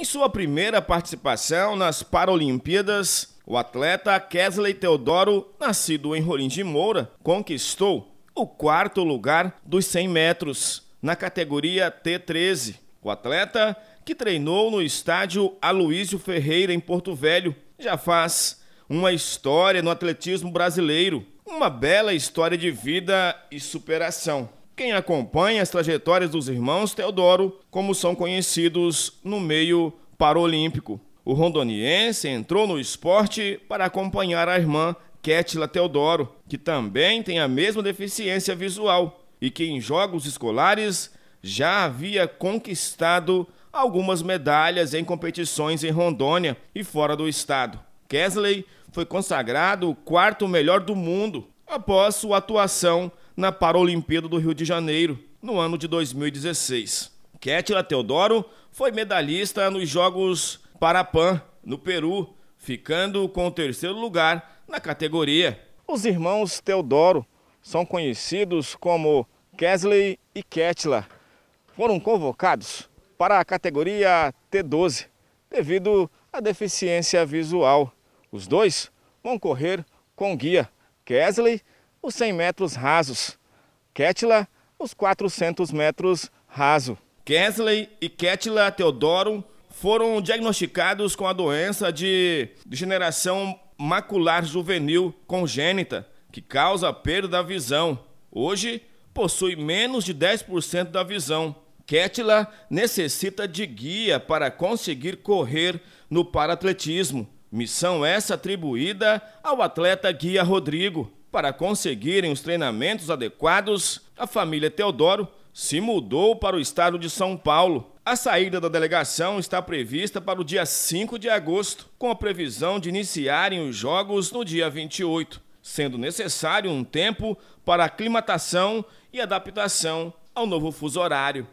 Em sua primeira participação nas Paralimpíadas, o atleta Kesley Teodoro, nascido em Rolim de Moura, conquistou o quarto lugar dos 100 metros na categoria T13. O atleta, que treinou no estádio Aloísio Ferreira em Porto Velho, já faz uma história no atletismo brasileiro, uma bela história de vida e superação. Quem acompanha as trajetórias dos irmãos Teodoro, como são conhecidos no meio paralímpico. O rondoniense entrou no esporte para acompanhar a irmã Kétila Teodoro, que também tem a mesma deficiência visual e que em jogos escolares já havia conquistado algumas medalhas em competições em Rondônia e fora do estado. Kesley foi consagrado o quarto melhor do mundo após sua atuação na Paralimpíada do Rio de Janeiro, no ano de 2016. Kétila Teodoro foi medalhista nos Jogos Parapan, no Peru, ficando com o terceiro lugar na categoria. Os irmãos Teodoro são conhecidos como Kesley e Ketla. Foram convocados para a categoria T12 devido à deficiência visual. Os dois vão correr com guia. Kesley os 100 metros rasos. Ketla, os 400 metros raso. Kesley e Ketla Teodoro foram diagnosticados com a doença de degeneração macular juvenil congênita, que causa perda da visão. Hoje, possui menos de 10% da visão. Ketla necessita de guia para conseguir correr no paratletismo, missão essa atribuída ao atleta guia Rodrigo. Para conseguirem os treinamentos adequados, a família Teodoro se mudou para o estado de São Paulo. A saída da delegação está prevista para o dia 5 de agosto, com a previsão de iniciarem os jogos no dia 28, sendo necessário um tempo para aclimatação e adaptação ao novo fuso horário.